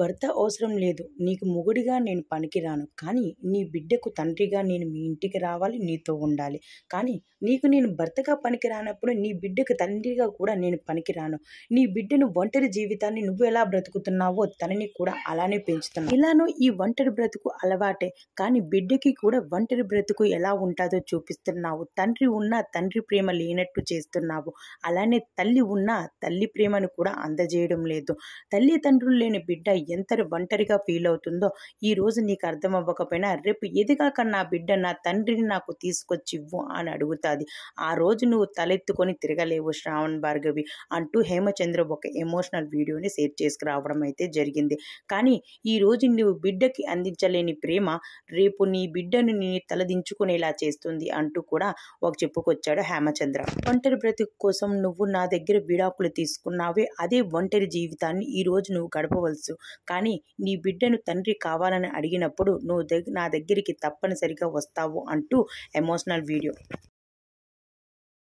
భర్త అవసరం లేదు నీకు మొగుడిగా నేను పనికిరాను కానీ నీ బిడ్డకు తండ్రిగా నేను మీ ఇంటికి రావాలి నీతో ఉండాలి కానీ నీకు నేను భర్తగా పనికిరానప్పుడు నీ బిడ్డకు తండ్రిగా కూడా నేను పనికిరాను నీ బిడ్డను ఒంటరి జీవితాన్ని నువ్వు ఎలా బ్రతుకుతున్నావో తనని కూడా అలానే పెంచుతున్నావు ఇలానో ఈ ఒంటరి బ్రతుకు అలవాటే కానీ బిడ్డకి కూడా ఒంటరి బ్రతుకు ఎలా ఉంటుందో చూపిస్తున్నావు తండ్రి ఉన్నా తండ్రి ప్రేమ లేనట్టు చేస్తున్నావు అలానే తల్లి ఉన్నా తల్లి ప్రేమను కూడా అందజేయడం లేదు తల్లిదండ్రులు లేని బిడ్డ ఎంత ఒంటరిగా ఫీల్ అవుతుందో ఈ రోజు నీకు అర్థం అవ్వకపోయినా రేపు ఎదిగాకన్నా నా బిడ్డ నా తండ్రిని నాకు తీసుకొచ్చి ఇవ్వు అని అడుగుతుంది ఆ రోజు నువ్వు తలెత్తుకొని తిరగలేవు శ్రావణ్ భార్గవి అంటూ హేమచంద్ర ఒక ఎమోషనల్ వీడియోని షేర్ చేసుకురావడం అయితే జరిగింది కానీ ఈ రోజు నువ్వు బిడ్డకి అందించలేని ప్రేమ రేపు నీ బిడ్డను నీ తలదించుకునేలా చేస్తుంది అంటూ కూడా ఒక చెప్పుకొచ్చాడు హేమచంద్ర ఒంటరి బ్రతుకు కోసం నువ్వు నా దగ్గర విడాకులు తీసుకున్నావే అదే ఒంటరి జీవితాన్ని ఈ రోజు నువ్వు గడపవలసి కానీ నీ బిడ్డను తండ్రి కావాలని అడిగినప్పుడు నువ్వు నా దగ్గరికి తప్పనిసరిగా వస్తావు అంటూ ఎమోషనల్ వీడియో